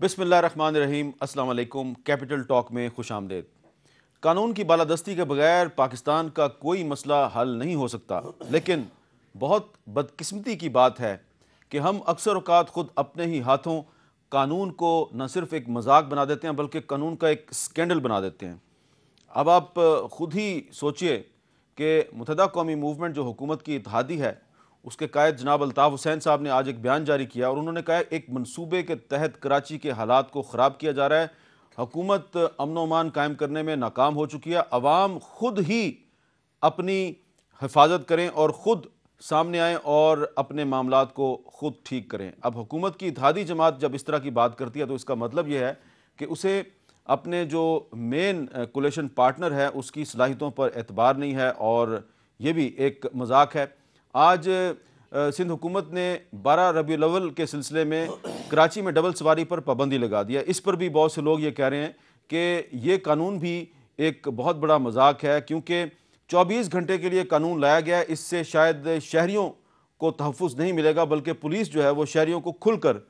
बिसमीम अल्लाम capital talk में खुश आमदेद कानून की बालादस्ती के बगैर पाकिस्तान का कोई मसला हल नहीं हो सकता लेकिन बहुत बदकिस्मती की बात है कि हम अक्सर अवकात ख़ुद अपने ही हाथों कानून को न सिर्फ एक मजाक बना देते हैं बल्कि कानून का एक स्कैंडल बना देते हैं अब आप ख़ुद ही सोचिए कि मुतदा कौमी मूवमेंट जो हुकूमत की इतिहादी है उसके कायद जनाब अलताफ़ हुसैन साहब ने आज एक बयान जारी किया और उन्होंने कहा एक मनसूबे के तहत कराची के हालात को ख़राब किया जा रहा है हकूमत अमन वमान कायम करने में नाकाम हो चुकी है अवाम खुद ही अपनी हिफाजत करें और ख़ुद सामने आएँ और अपने मामला को ख़ुद ठीक करें अब हुकूमत की इतिहादी जमात जब इस तरह की बात करती है तो इसका मतलब यह है कि उसे अपने जो मेन कोलेशन पार्टनर है उसकी सलाहितों पर एतबार नहीं है और ये भी एक मजाक है आज सिंध हुकूमत ने बारह रबी अवल के सिलसिले में कराची में डबल सवारी पर पाबंदी लगा दिया इस पर भी बहुत से लोग ये कह रहे हैं कि ये कानून भी एक बहुत बड़ा मजाक है क्योंकि 24 घंटे के लिए कानून लाया गया है इससे शायद शहरीों को तहफ़ नहीं मिलेगा बल्कि पुलिस जो है वो शहरीों को खुलकर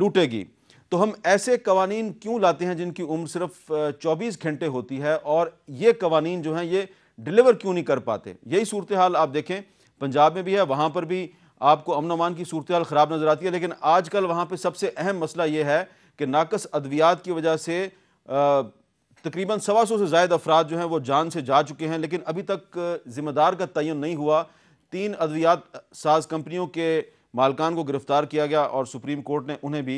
लूटेगी तो हम ऐसे कवानीन क्यों लाते हैं जिनकी उम्र सिर्फ 24 घंटे होती है और ये कवानी जो हैं ये डिलीवर क्यों नहीं कर पाते यही सूरत हाल आप देखें पंजाब में भी है वहाँ पर भी आपको अमन अमान की सूरत ख़राब नज़र आती है लेकिन आज कल वहाँ पर सबसे अहम मसला ये है कि नाकस अद्वियात की वजह से तकरीबन सवा सौ से जायद अफराद जो हैं वो जान से जा चुके हैं लेकिन अभी तक ज़िम्मेदार का तयन नहीं हुआ तीन अद्वियात साज कंपनियों के मालकान को गिरफ्तार किया गया और सुप्रीम कोर्ट ने उन्हें भी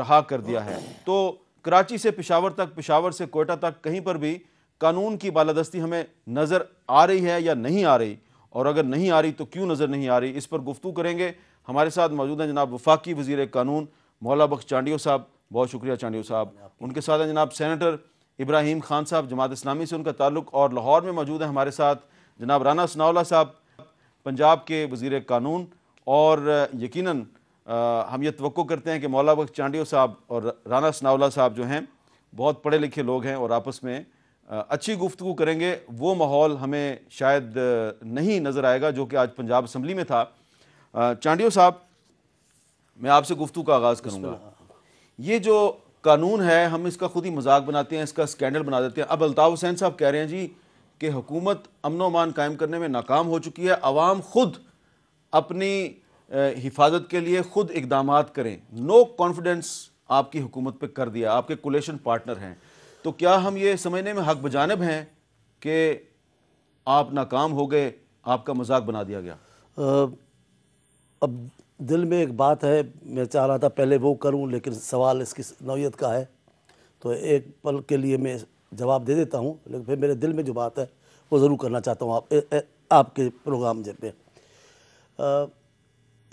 रहा कर दिया है तो कराची से पिशावर तक पिशावर से कोयटा तक कहीं पर भी कानून की बालादस्ती हमें नज़र आ रही है या नहीं आ रही और अगर नहीं आ रही तो क्यों नज़र नहीं आ रही इस पर गुफ्तु करेंगे हमारे साथ मौजूद हैं जनाब वफाकी वजीर कानून मौला बख्श चांडियो साहब बहुत शुक्रिया चांडियो साहब उनके साथ हैं जनाब सैनिटर इब्राहिम खान साहब जमात इस्लामी से उनका ताल्लुक और लाहौर में मौजूद हैं हमारे साथ जनाब राना सनाउला साहब पंजाब के वजीर कानून और यकीन हम ये तो करते हैं कि मौला बख्श चांडियो साहब और राना सनाउला साहब जो हैं बहुत पढ़े लिखे लोग हैं और आपस में अच्छी गुफ्तु करेंगे वो माहौल हमें शायद नहीं नज़र आएगा जो कि आज पंजाब असम्बली में था चांडियो साहब मैं आपसे गुफ्तु का आगाज़ करूँगा ये जो कानून है हम इसका खुद ही मजाक बनाते हैं इसका स्कैंडल बना देते हैं अब अलताफ़ हुसैन साहब कह रहे हैं जी कि हुकूमत अमन वमान कायम करने में नाकाम हो चुकी है अवाम खुद अपनी हिफाजत के लिए खुद इकदाम करें नो कॉन्फिडेंस आपकी हुकूमत पर कर दिया आपके कोलेशन पार्टनर हैं तो क्या हम ये समझने में हक बजानब हैं कि आप नाकाम हो गए आपका मजाक बना दिया गया आ, अब दिल में एक बात है मैं चाह रहा था पहले वो करूं लेकिन सवाल इसकी नौीयत का है तो एक पल के लिए मैं जवाब दे देता हूं लेकिन फिर मेरे दिल में जो बात है वो ज़रूर करना चाहता हूं आप ए, ए, आपके प्रोग्राम पे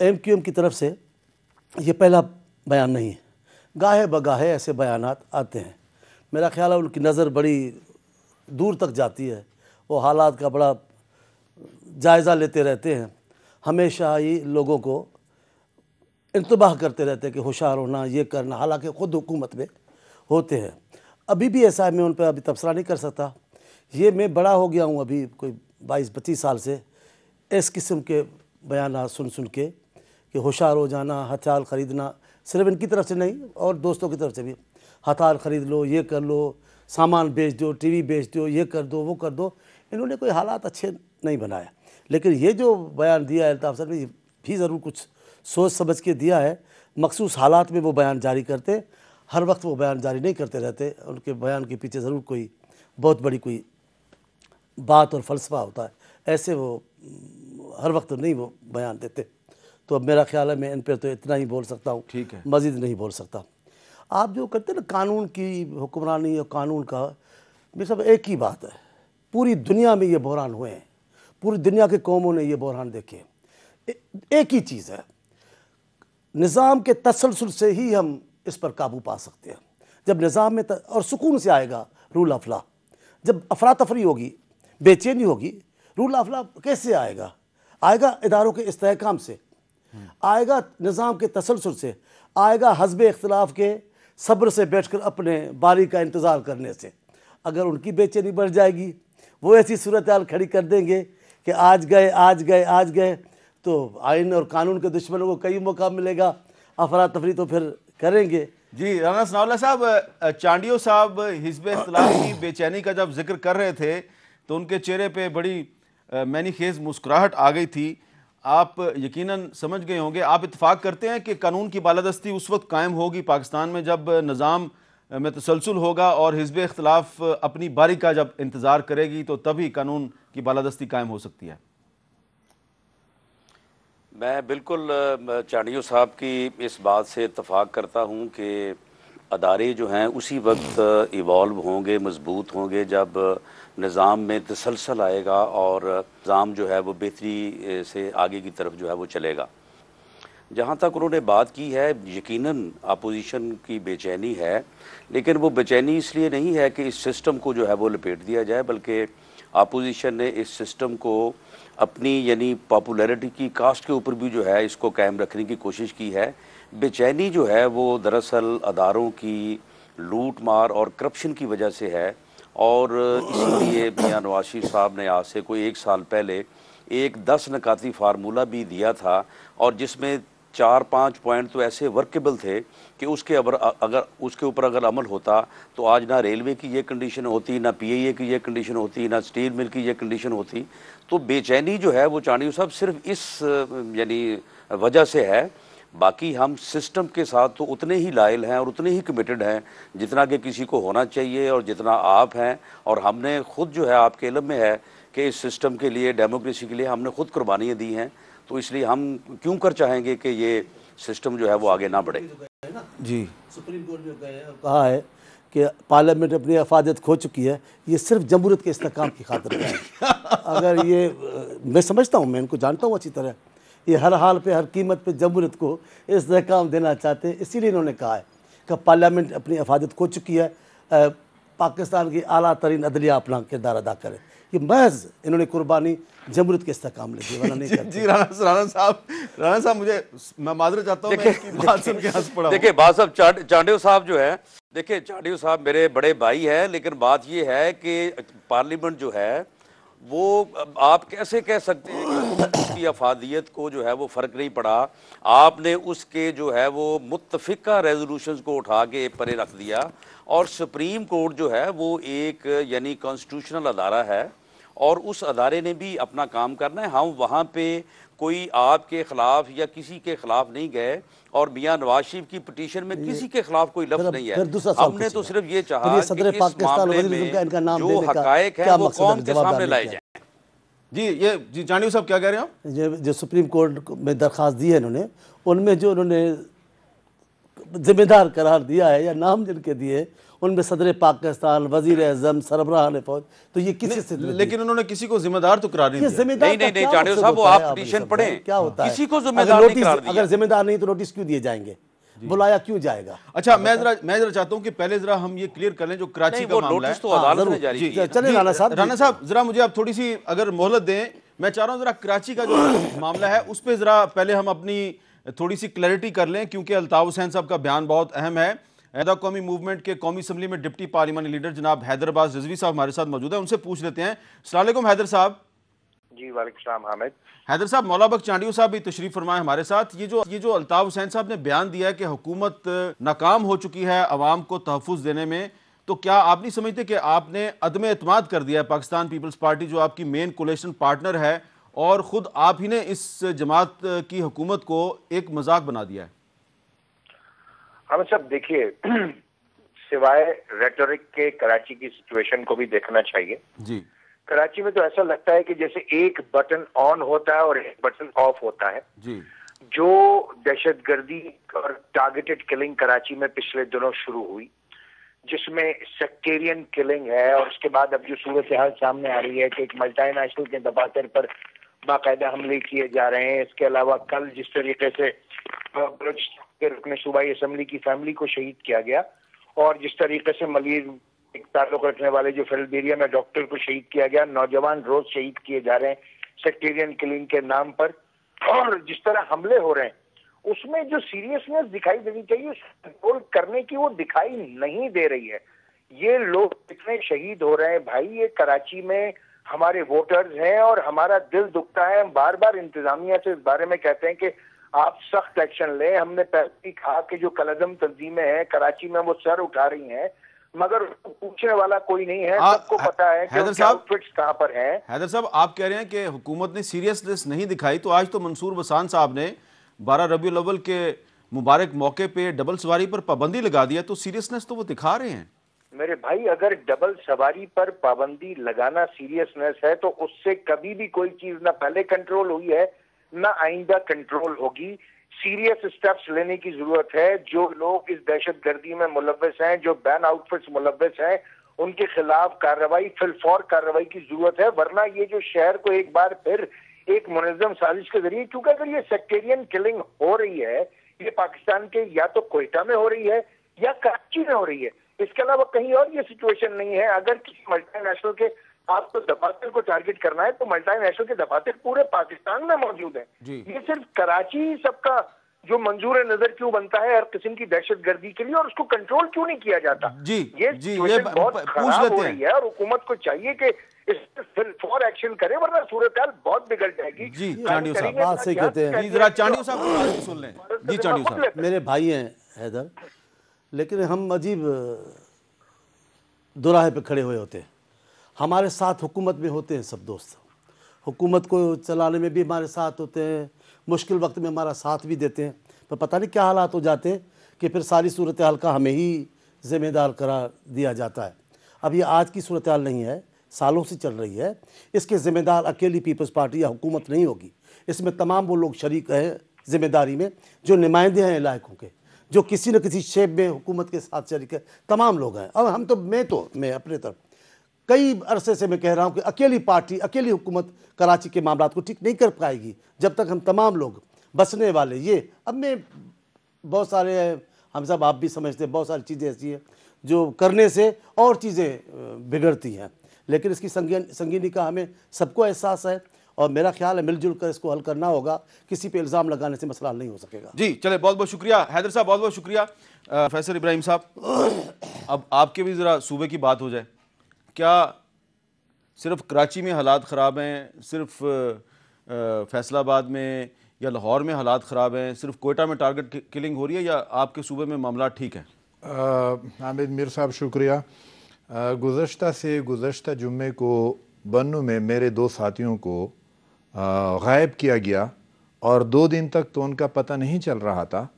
एम क्यू एम की तरफ से ये पहला बयान नहीं है गाहे बगाहे ऐसे बयान आते हैं मेरा ख्याल है उनकी नज़र बड़ी दूर तक जाती है वो हालात का बड़ा जायज़ा लेते रहते हैं हमेशा ही लोगों को इंतबाह करते रहते हैं कि होशियार होना ये करना हालांकि ख़ुद हुकूमत में होते हैं अभी भी ऐसा है मैं उन पर अभी तबसरा नहीं कर सकता ये मैं बड़ा हो गया हूँ अभी कोई बाईस पच्चीस साल से इस किस्म के बयान सुन सुन के कि होशार हो जाना हथियार ख़रीदना सिर्फ इनकी तरफ से नहीं और दोस्तों की तरफ से भी हथार ख़रीद लो ये कर लो सामान बेच दो टीवी बेच दो ये कर दो वो कर दो इन्होंने कोई हालात अच्छे नहीं बनाया लेकिन ये जो बयान दिया है अल्ताफ़ साहब ने भी ज़रूर कुछ सोच समझ के दिया है मखसूस हालात में वो बयान जारी करते हर वक्त वो बयान जारी नहीं करते रहते उनके बयान के पीछे ज़रूर कोई बहुत बड़ी कोई बात और फलसफा होता है ऐसे वो हर वक्त नहीं वो बयान देते तो अब मेरा ख्याल है मैं इन पर तो इतना ही बोल सकता हूँ ठीक है मज़ीद नहीं बोल सकता आप जो कहते हैं ना कानून की हुक्मरानी और कानून का ये सब एक ही बात है पूरी दुनिया में ये बहरान हुए हैं पूरी दुनिया के कौमों ने ये बहरान देखे हैं एक ही चीज़ है निज़ाम के तसलसल से ही हम इस पर काबू पा सकते हैं जब निज़ाम में त, और सुकून से आएगा रूल ऑफ लॉ जब अफरा तफरी होगी बेचैनी होगी रूल ऑफ लॉ कैसे आएगा आएगा इदारों के इसकाम से आएगा निज़ाम के तसलसल से आएगा हजब इख्तलाफ के सब्र से बैठकर अपने बारी का इंतज़ार करने से अगर उनकी बेचैनी बढ़ जाएगी वो ऐसी सूरत हाल खड़ी कर देंगे कि आज गए आज गए आज गए तो आइन और कानून के दुश्मनों को कई मौका मिलेगा अफरा तफरी तो फिर करेंगे जी राना सनावला साहब चांडियो साहब हिजब इख्तलाफ की बेचैनी का जब जिक्र कर रहे थे तो उनके चेहरे पे बड़ी मैनी खेज मुस्कुराहट आ गई थी आप यकीनन समझ गए होंगे आप इतफाक़ करते हैं कि कानून की बालादस्ती उस वक्त कायम होगी पाकिस्तान में जब निज़ाम में तसलसल होगा और हिजब इख्तलाफ अपनी बारी का जब इंतज़ार करेगी तो तभी कानून की बालादस्ती कायम हो सकती है मैं बिल्कुल चाणियो साहब की इस बात से इतफाक़ करता हूँ कि अदारे जो हैं उसी वक्त इवॉल्व होंगे मजबूत होंगे जब निज़ाम में तसलसल आएगा और निज़ाम जो है वो बेहतरी से आगे की तरफ जो है वो चलेगा जहाँ तक उन्होंने बात की है यकीनन अपोजिशन की बेचैनी है लेकिन वो बेचैनी इसलिए नहीं है कि इस सिस्टम को जो है वो लपेट दिया जाए बल्कि अपोजिशन ने इस सिस्टम को अपनी यानी पॉपुलैरिटी की कास्ट के ऊपर भी जो है इसको कायम रखने की कोशिश की है बेचैनी जो है वो दरअसल अदारों की लूट मार और करप्शन की वजह से है और इसीलिए मियाँ नवाशी साहब ने आज से कोई एक साल पहले एक दस नकाती फार्मूला भी दिया था और जिसमें चार पाँच पॉइंट तो ऐसे वर्केबल थे कि उसके अगर अगर उसके ऊपर अगर अमल होता तो आज ना रेलवे की ये कंडीशन होती ना पीएए की ये कंडीशन होती ना स्टील मिल की ये कंडीशन होती तो बेचैनी जो है वो चाणी साहब सिर्फ इस यानी वजह से है बाकी हम सिस्टम के साथ तो उतने ही लायल हैं और उतने ही कमिटेड हैं जितना कि किसी को होना चाहिए और जितना आप हैं और हमने खुद जो है आपके इलम में है कि इस सिस्टम के लिए डेमोक्रेसी के लिए हमने खुद कुर्बानियाँ दी हैं तो इसलिए हम क्यों कर चाहेंगे कि ये सिस्टम जो है वो आगे ना बढ़े जी सुप्रीम कोर्ट जो कहा है कि पार्लियामेंट अपनी अफादत खो चुकी है ये सिर्फ जमहूरत के इसकाम की खातर है अगर ये मैं समझता हूँ मैं इनको जानता हूँ अच्छी तरह ये हर हाल पे हर कीमत पे जमहूरत को इस देना चाहते हैं इसीलिए इन्होंने कहा है कि पार्लियामेंट अपनी अफादत खो चुकी है आ, पाकिस्तान की अला तरीन अदलिया अपना किरदार अदा करे ये महज इन्होंने कुर्बानी जमहूरत के इस्तेकाम लिखी वाला नहीं जी, जी राणा राणा साहब राणा साहब मुझे मैं माजर चाहता हूँ देखिए देखिए बात साहब चांडेव साहब जो है देखिए चांडेव साहब मेरे बड़े भाई हैं लेकिन बात ये है कि पार्लियामेंट जो है वो आप कैसे कह सकते हैं उसकी अफादियत को जो है वो फ़र्क नहीं पड़ा आपने उसके जो है वो मुतफ़ा रेजोलूशन को उठा के परे रख दिया और सुप्रीम कोर्ट जो है वो एक यानी कॉन्स्टिट्यूशनल अदारा है और उस अदारे ने भी अपना काम करना है हम वहाँ पे कोई आपके खिलाफ या किसी के खिलाफ नहीं गए और मियाँ नवाज शरीफ की पिटिशन में किसी के खिलाफ कोई लफ्ज मतलब नहीं है हमने तो सिर्फ ये चाहा कि इस मामले में जो हकायक है वो कौन के सामने लाए जाए जी ये जी जानी साहब क्या कह रहे हैं आप ये जो सुप्रीम कोर्ट में दरख्वास्त दी है इन्होंने उनमें जो उन्होंने जिम्मेदार करार दिया है या नाम जिनके दिए उनमें सदर पाकिस्तान वजीर अजम सरबराहान फौज तो ये किसी से लेकिन उन्होंने किसी को जिम्मेदार तो करार नहीं जिम्मेदार नहीं नहीं, साहब वो आप पढ़ें क्या होता है किसी को जिम्मेदार अगर जिम्मेदार नहीं तो नोटिस क्यों दिए जाएंगे बुलाया क्यों जाएगा अच्छा मैं जरा मैं जरा चाहता हूँ कि पहले जरा हम ये क्लियर कर लें जो कराची का मामला है तो अदालत में हाँ, जारी चले राणा साहब राणा साहब जरा मुझे आप थोड़ी सी अगर मोहलत दें मैं चाह रहा हूँ जरा कराची का जो मामला है उस पर जरा पहले हम अपनी थोड़ी सी क्लैरिटी कर लें क्योंकि अल्ताफ हुसैन साहब का बयान बहुत अहम है अहदा कौमी मूवमेंट के कौमी असम्बली में डिप्टी पार्लियामानी लीडर जनाब हैदराबाद रजवी साहब हमारे साथ मौजूद है उनसे पूछ लेते हैं सलामकुम हैदर साहब जी वाले हामिद हैदर साहब मौलाबक चांडियो साहब भी तशरीफ फरमाए हमारे साथ ये जो ये जो अल्ताफ हुसैन साहब ने बयान दिया है कि हुकूमत नाकाम हो चुकी है अवाम को तहफ़ देने में तो क्या आप नहीं समझते कि आपने अदम अतमाद कर दिया है पाकिस्तान पीपल्स पार्टी जो आपकी मेन कोलेशन पार्टनर है और ख़ुद आप ही ने इस जमात की हुकूमत को एक मजाक बना दिया है हमें सब देखिए सिवाय रेटोरिक के कराची की सिचुएशन को भी देखना चाहिए जी कराची में तो ऐसा लगता है कि जैसे एक बटन ऑन होता है और एक बटन ऑफ होता है जी जो दहशतगर्दी और टारगेटेड किलिंग कराची में पिछले दिनों शुरू हुई जिसमें सेक्टेरियन किलिंग है और उसके बाद अब जो सूरत हाल सामने आ रही है कि एक मल्टाईनेशनल के दफातर पर बाकायदा हमले किए जा रहे हैं इसके अलावा कल जिस तरीके से बलोच के रुकने सूबाई असम्बली की फैमिली को शहीद किया गया और जिस तरीके से मलिर ताल्लुक रखने वाले जो फिल्बेरिया में डॉक्टर को शहीद किया गया नौजवान रोज शहीद किए जा रहे हैं सेक्टेरियन किलिंग के नाम पर और जिस तरह हमले हो रहे हैं उसमें जो सीरियसनेस दिखाई देनी चाहिए कंट्रोल करने की वो दिखाई नहीं दे रही है ये लोग कितने शहीद हो रहे हैं भाई ये कराची में हमारे वोटर्स हैं और हमारा दिल दुखता है हम बार बार इंतजामिया से इस बारे में कहते हैं कि आप सख्त एक्शन लें हमने पहले कहा कि जो कलदम तंजीमें हैं कराची में वो सर उठा रही हैं मगर पूछने वाला कोई नहीं है सबको पता है कि हैदर साहब आउटफिट्स कहां पर हैं हैदर साहब आप कह रहे हैं कि हुकूमत ने सीरियसनेस नहीं दिखाई तो आज तो मंसूर वसान साहब ने बारह रबी अव्वल के मुबारक मौके पे डबल सवारी पर पाबंदी लगा दिया तो सीरियसनेस तो वो दिखा रहे हैं मेरे भाई अगर डबल सवारी पर पाबंदी लगाना सीरियसनेस है तो उससे कभी भी कोई चीज ना पहले कंट्रोल हुई है ना आइंदा कंट्रोल होगी सीरियस स्टेप्स लेने की जरूरत है जो लोग इस दहशत गर्दी में मुलवस हैं जो बैन आउटफिट्स मुलवस हैं उनके खिलाफ कार्रवाई फिलफौर कार्रवाई की जरूरत है वरना ये जो शहर को एक बार फिर एक मुनजम साजिश के जरिए क्योंकि अगर ये सेक्टेरियन किलिंग हो रही है ये पाकिस्तान के या तो कोयटा में हो रही है या कराची में हो रही है इसके अलावा कहीं और ये सिचुएशन नहीं है अगर किसी मल्टी नेशनल के आपको तो दफातर को टारगेट करना है तो मल्टानेशनल के दफातर पूरे पाकिस्तान में मौजूद है ये सिर्फ कराची सबका जो मंजूर नजर क्यों बनता है हर किस्म की दहशत गर्दी के लिए और उसको कंट्रोल क्यों नहीं किया जाता जी ये जी, ये बहुत खराब हो रही है और हुकूमत को चाहिए कि फॉर एक्शन करें वरना बहुत बिगड़ जाएगी जी चांडियो साहब तो साहब तो सुन लें जी चांडियो मेरे भाई हैं हैदर लेकिन हम अजीब दुराहे पे खड़े हुए होते हैं हमारे साथ हुकूमत में होते हैं सब दोस्त हुकूमत को चलाने में भी हमारे साथ होते हैं मुश्किल वक्त में हमारा साथ भी देते हैं पर पता नहीं क्या हालात हो जाते हैं कि फिर सारी सूरत हाल का हमें ही ज़िम्मेदार करार दिया जाता है अब ये आज की सूरत हाल नहीं है सालों से चल रही है इसके ज़िम्मेदार अकेली पीपल्स पार्टी या हुकूमत नहीं होगी इसमें तमाम वो लोग शरीक हैं ज़िम्मेदारी में जो नुमाइंदे हैं इलाकों के जो किसी न किसी शेप में हुकूमत के साथ शरीक है तमाम लोग हैं और हम तो मैं तो मैं अपने तरफ कई अरसे से मैं कह रहा हूँ कि अकेली पार्टी अकेली हुकूमत कराची के मामला को ठीक नहीं कर पाएगी जब तक हम तमाम लोग बसने वाले ये अब मैं बहुत सारे हम सब आप भी समझते हैं बहुत सारी चीज़ें ऐसी हैं जो करने से और चीज़ें बिगड़ती हैं लेकिन इसकी संगीन संगीनी का हमें सबको एहसास है और मेरा ख्याल है मिलजुल कर इसको हल करना होगा किसी पे इल्ज़ाम लगाने से मसला नहीं हो सकेगा जी चले बहुत बहुत शुक्रिया हैदर साहब बहुत बहुत शुक्रिया फैसल इब्राहिम साहब अब आपके भी ज़रा सूबे की बात हो जाए क्या सिर्फ कराची में हालात ख़राब हैं सिर्फ फैसलाबाद में या लाहौर में हालात ख़राब हैं सिर्फ कोयटा में टारगेट किलिंग हो रही है या आपके सूबे में मामला ठीक हैं हामिद मीर साहब शुक्रिया गुज्त से गुज्त जुम्मे को बनू में मेरे दो साथियों को गायब किया गया और दो दिन तक तो उनका पता नहीं चल रहा था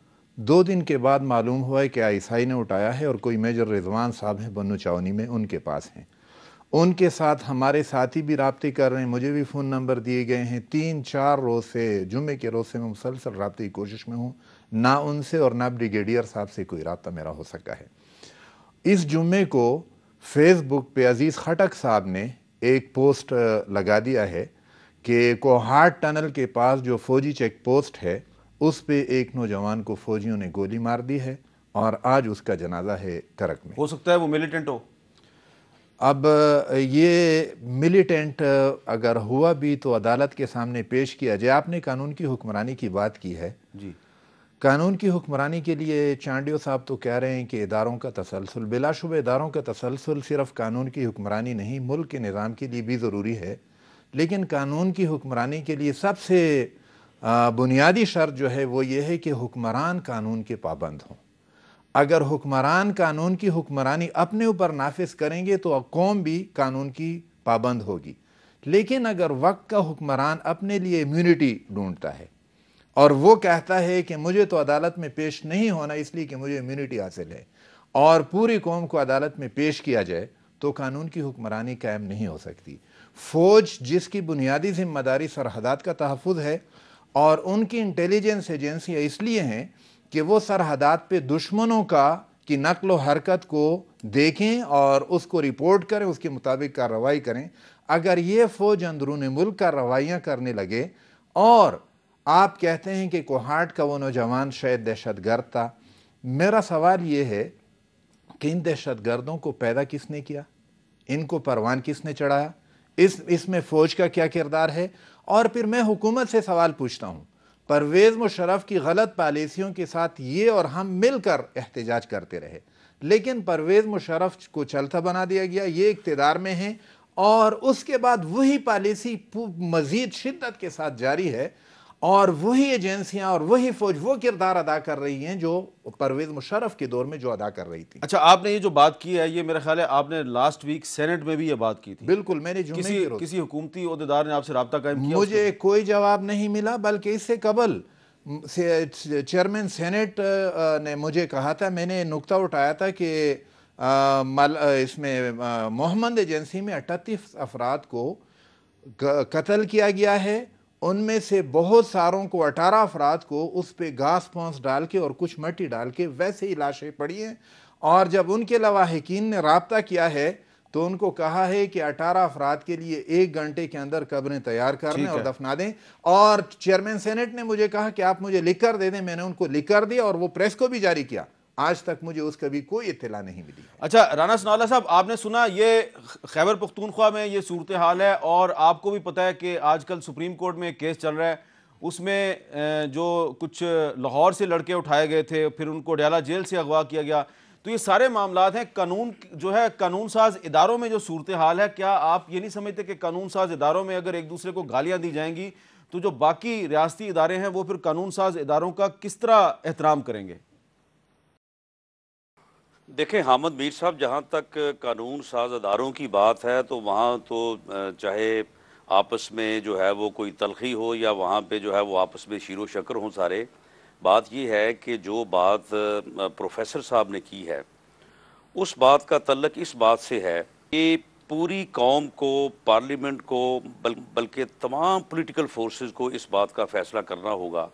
दो दिन के बाद मालूम हुआ है कि आईसाई ने उठाया है और कोई मेजर रिजवान साहब हैं बनु चावनी में उनके पास हैं उनके साथ हमारे साथी भी रबते कर रहे हैं मुझे भी फ़ोन नंबर दिए गए हैं तीन चार रोज़ से जुमे के रोज़ से मैं मुसलसल रबते की कोशिश में हूँ ना उनसे और ना ब्रिगेडियर साहब से कोई रबता मेरा हो सका है इस जुमे को फेसबुक पे अज़ीज़ खटक साहब ने एक पोस्ट लगा दिया है कि कोहाट टनल के पास जो फ़ौजी चेक पोस्ट है उस पर एक नौजवान को फ़ौजियों ने गोली मार दी है और आज उसका जनाजा है करक में हो सकता है वो मिलिटेंट हो अब ये मिलिटेंट अगर हुआ भी तो अदालत के सामने पेश किया जाए आपने कानून की हुक्मरानी की बात की है जी कानून की हुक्मरानी के लिए चांडियो साहब तो कह रहे हैं कि इदारों का तसलसल बिलाशुबे इदारों का तसलसल सिर्फ कानून की हुक्मरानी नहीं मुल्क के निज़ाम के लिए भी ज़रूरी है लेकिन कानून की हुक्मरानी के लिए सबसे बुनियादी शर्त जो है वो ये है कि हुक्मरान कानून के पाबंद हों अगर हुक्मरान कानून की हुक्मरानी अपने ऊपर नाफिज करेंगे तो कौम भी कानून की पाबंद होगी लेकिन अगर वक्त का हुक्मरान अपने लिए इम्यूनिटी ढूंढता है और वो कहता है कि मुझे तो अदालत में पेश नहीं होना इसलिए कि मुझे इम्यूनिटी हासिल है और पूरी कौम को अदालत में पेश किया जाए तो कानून की हुक्मरानी कायम नहीं हो सकती फ़ौज जिसकी बुनियादी जिम्मेदारी सरहदात का तहफ़ है और उनकी इंटेलिजेंस एजेंसियाँ इसलिए हैं कि वो सरहदात पे दुश्मनों का की नकल हरकत को देखें और उसको रिपोर्ट करें उसके मुताबिक कार्रवाई करें अगर ये फ़ौज अंदरून मुल्क कार्रवाइयाँ करने लगे और आप कहते हैं कि कोहाट का वो नौजवान शायद दहशत गर्द था मेरा सवाल ये है कि इन दहशत गर्दों को पैदा किसने किया इनको परवान किसने चढ़ाया इस इसमें फ़ौज का क्या किरदार है और फिर मैं हुकूमत से सवाल पूछता हूँ परवेज़ मुशरफ की गलत पॉलिसियों के साथ ये और हम मिलकर एहतजाज करते रहे लेकिन परवेज़ मुशरफ को चलता बना दिया गया ये इकतदार में है और उसके बाद वही पॉलिसी मज़ीद शिद्दत के साथ जारी है और वही एजेंसियां और वही फौज वो किरदार अदा कर रही हैं जो परवेज मुशरफ के दौर में जो अदा कर रही थी अच्छा आपने ये जो बात की है ये मेरा ख्याल है आपने लास्ट वीक सेनेट में भी ये बात की थी बिल्कुल मैंने किसी किसी हुकूमती अहदेदार ने आपसे रबता कायम किया मुझे कोई जवाब नहीं मिला बल्कि इससे कबल से चेयरमैन सेनेट ने मुझे कहा था मैंने नुकता उठाया था कि इसमें मोहम्मद एजेंसी में अट्ठतीस अफराद को कत्ल किया गया है उनमें से बहुत सारों को अठारह अफराद को उस पर घास फांस डाल के और कुछ मट्टी डाल के वैसे ही लाशें पड़ी हैं और जब उनके लवाहकिन ने रबता किया है तो उनको कहा है कि अठारह अफराद के लिए एक घंटे के अंदर कब्रें तैयार कर लें और दफना दें और चेयरमैन सेनेट ने मुझे कहा कि आप मुझे लिख कर दे दें मैंने उनको लिख कर दिया और वो प्रेस को भी जारी किया आज तक मुझे उसका भी कोई इतला नहीं मिली अच्छा राना सनाला साहब आपने सुना ये खैबर पख्तूनख्वा में ये सूरत हाल है और आपको भी पता है कि आजकल सुप्रीम कोर्ट में केस चल रहा है उसमें जो कुछ लाहौर से लड़के उठाए गए थे फिर उनको डयाला जेल से अगवा किया गया तो ये सारे मामला हैं कानून जो है कानून साज इदारों में जो सूरत हाल है क्या आप ये नहीं समझते कि कानून साज इदारों में अगर एक दूसरे को गालियाँ दी जाएंगी तो जो बाकी रियाती इदारे हैं वो फिर कानून साज इदारों का किस तरह एहतराम करेंगे देखें हामद मीर साहब जहाँ तक कानून साज अदारों की बात है तो वहाँ तो चाहे आपस में जो है वो कोई तलखी हो या वहाँ पे जो है वो आपस में शीरो शकर हों सारे बात यह है कि जो बात प्रोफेसर साहब ने की है उस बात का तल्लक इस बात से है कि पूरी कौम को पार्लियामेंट को बल्कि तमाम पॉलिटिकल फोर्सेस को इस बात का फैसला करना होगा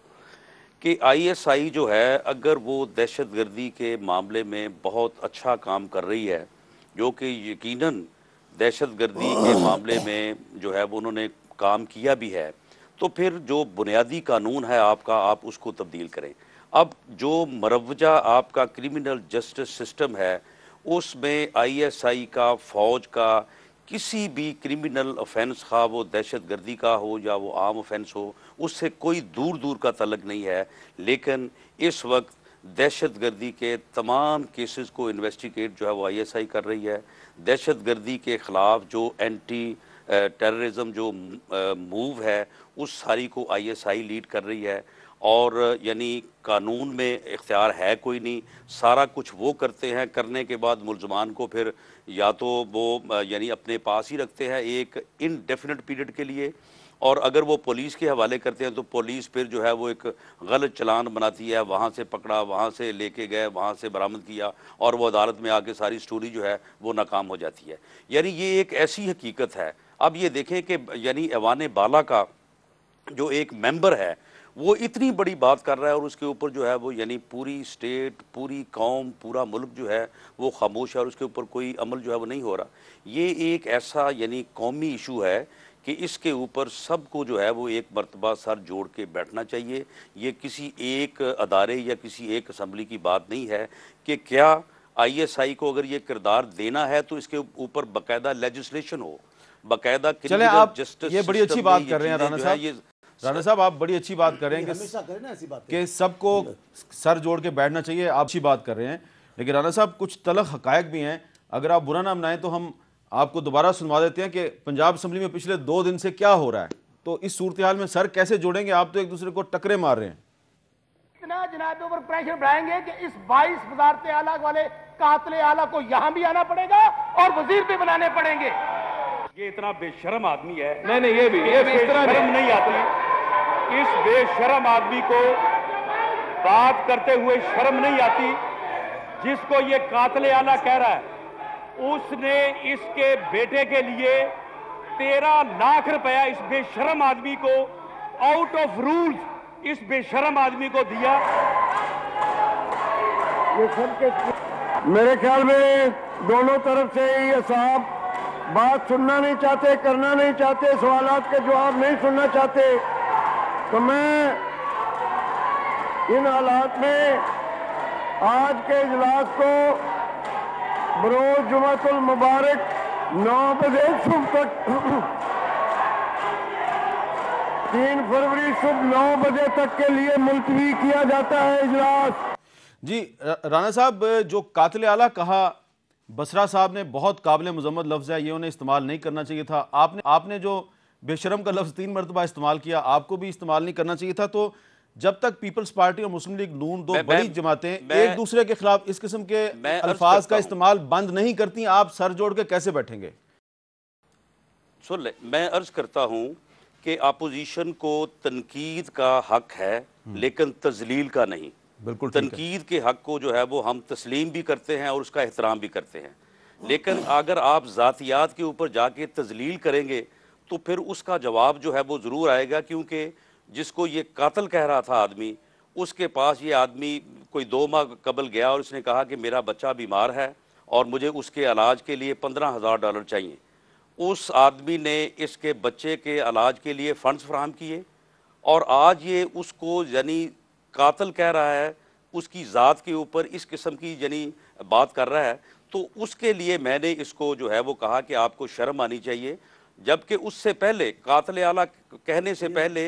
कि आईएसआई जो है अगर वो दहशतगर्दी के मामले में बहुत अच्छा काम कर रही है जो कि यकीनन दहशतगर्दी के मामले में जो है वो उन्होंने काम किया भी है तो फिर जो बुनियादी कानून है आपका आप उसको तब्दील करें अब जो मरवजा आपका क्रिमिनल जस्टिस सिस्टम है उसमें आईएसआई का फौज का किसी भी क्रिमिनल ऑफेंस खा वो दहशत गर्दी का हो या वो आम ऑफेंस हो उससे कोई दूर दूर का तलक नहीं है लेकिन इस वक्त दहशत गर्दी के तमाम केसेस को इन्वेस्टिगेट जो है वो आईएसआई कर रही है दहशत गर्दी के ख़िलाफ़ जो एंटी टेररिज्म जो मूव है उस सारी को आईएसआई लीड कर रही है और यानी कानून में इख्तियार है कोई नहीं सारा कुछ वो करते हैं करने के बाद मुलजमान को फिर या तो वो यानी अपने पास ही रखते हैं एक इनडेफिनेट पीरियड के लिए और अगर वो पुलिस के हवाले करते हैं तो पुलिस फिर जो है वो एक गलत चलान बनाती है वहाँ से पकड़ा वहाँ से लेके गए वहाँ से बरामद किया और वो अदालत में आके सारी स्टोरी जो है वो नाकाम हो जाती है यानी ये एक ऐसी हकीकत है अब ये देखें कि यानी एवान बाला का जो एक मेंबर है वो इतनी बड़ी बात कर रहा है और उसके ऊपर जो है वो यानी पूरी स्टेट पूरी कौम पूरा मुल्क जो है वो खामोश है और उसके ऊपर कोई अमल जो है वो नहीं हो रहा ये एक ऐसा यानी कौमी इशू है कि इसके ऊपर सबको जो है वो एक मरतबा सर जोड़ के बैठना चाहिए ये किसी एक अदारे या किसी एक असम्बली की बात नहीं है कि क्या आईएसआई को अगर ये किरदार देना है तो इसके ऊपर बाकायदा लेजिस्लेशन हो बाकायदा जस्टिस ये बड़ी अच्छी बात कर रहे हैं साहब राणा साहब आप बड़ी अच्छी बात कर रहे हैं करें कि सबको सर जोड़ के बैठना चाहिए आप अच्छी बात कर रहे हैं लेकिन राणा साहब कुछ तलख हकायक भी हैं अगर आप बुरा ना तो हम आपको दोबारा सुनवा देते हैं कि पंजाब असम्बली में पिछले दो दिन से क्या हो रहा है तो इस सूरत हाल में सर कैसे जोड़ेंगे आप तो एक दूसरे को टकरे मार रहे हैं इतना जनाबे पर प्रेशर बढ़ाएंगे कि इस बाईस वजारत आला वाले कातले आला को यहाँ भी आना पड़ेगा और वजीर भी बनाने पड़ेंगे ये इतना बेशरम आदमी है नहीं नहीं ये भी ये भी इस तरह नहीं आती इस बेशरम आदमी को बात करते हुए शर्म नहीं आती जिसको ये कातले आला कह रहा है उसने इसके बेटे के लिए तेरह लाख रुपया इस बेशरम आदमी को आउट ऑफ रूल्स इस बेशरम आदमी को दिया मेरे ख्याल में दोनों तरफ से ये साहब बात सुनना नहीं चाहते करना नहीं चाहते सवाल के जवाब नहीं सुनना चाहते तो मैं इन हालात में आज के इजलास को बरोज जुमातुल मुबारक नौ बजे सुबह तक तीन फरवरी सुबह नौ बजे तक के लिए मुलतवी किया जाता है इजलास जी राना साहब जो कातिल आला कहा बसरा साहब ने बहुत काबिल मजम्मत लफ्ज़ है ये उन्हें इस्तेमाल नहीं करना चाहिए था आपने आपने जो बेशरम का लफ्ज़ तीन मरतबा इस्तेमाल किया आपको भी इस्तेमाल नहीं करना चाहिए था तो जब तक पीपल्स पार्टी और मुस्लिम लीग नून दो बड़ी जमातें एक दूसरे के खिलाफ इस किस्म के अल्फाज का इस्तेमाल बंद नहीं करती आप सर जोड़ के कैसे बैठेंगे सुन ले मैं अर्ज करता हूँ कि अपोजिशन को तनकीद का हक है हम्म। लेकिन तजलील का नहीं बिल्कुल तनकीद के हक को जो है वो हम तस्लीम भी करते हैं और उसका एहतराम भी करते हैं लेकिन अगर आप ज़ातियात के ऊपर जाके तजलील करेंगे तो फिर उसका जवाब जो है वो ज़रूर आएगा क्योंकि जिसको ये कातल कह रहा था आदमी उसके पास ये आदमी कोई दो माह कबल गया और उसने कहा कि मेरा बच्चा बीमार है और मुझे उसके इलाज के लिए पंद्रह हज़ार डॉलर चाहिए उस आदमी ने इसके बच्चे के इलाज के लिए फ़ंड्स फ्राहम किए और आज ये उसको यानी कातल कह रहा है उसकी ज़ात के ऊपर इस किस्म की यानी बात कर रहा है तो उसके लिए मैंने इसको जो है वो कहा कि आपको शर्म आनी चाहिए जबकि उससे पहले कातल आला कहने से पहले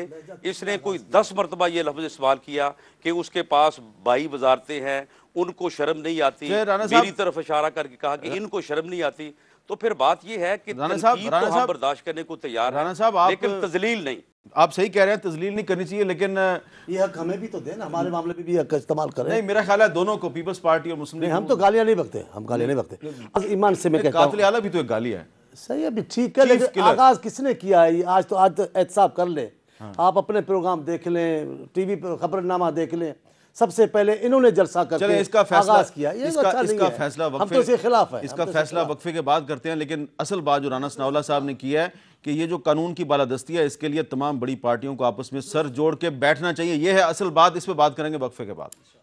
इसने कोई दस मरतबा ये लफ्ज इस्तेमाल किया कि उसके पास बाई वजारते हैं उनको शर्म नहीं आती मेरी तरफ इशारा करके कहा कि इनको शर्म नहीं आती तो फिर बात यह है कि तो बर्दाश्त करने को तैयार राना साहब लेकिन तजलील नहीं आप सही कह रहे हैं तजलील नहीं करनी चाहिए लेकिन ये हक हमें भी तो देना हमारे मामले में भी हक इस्तेमाल करें नहीं मेरा ख्याल है दोनों को पीपल्स पार्टी और मुस्लिम हम तो गालियां नहीं बकते हम गालियां नहीं बकते ईमान से मैं कहता हूं भी तो एक गाली है सही अभी ठीक है लेकिन आगाज किसने किया है आज तो आज तो एहतसाब कर ले हाँ। आप अपने प्रोग्राम देख लें टीवी पर खबरनामा देख लें सबसे पहले इन्होंने जलसा करके इसका फैसला आगाज किया ये तो इसका, अच्छा इसका नहीं फैसला हम तो इसके खिलाफ है इसका तो फैसला वक्फे के बाद करते हैं लेकिन असल बात जो राना सनावला साहब ने किया है कि ये जो कानून की बालादस्ती है इसके लिए तमाम बड़ी पार्टियों को आपस में सर जोड़ के बैठना चाहिए यह है असल बात इस पर बात करेंगे वक्फे के बाद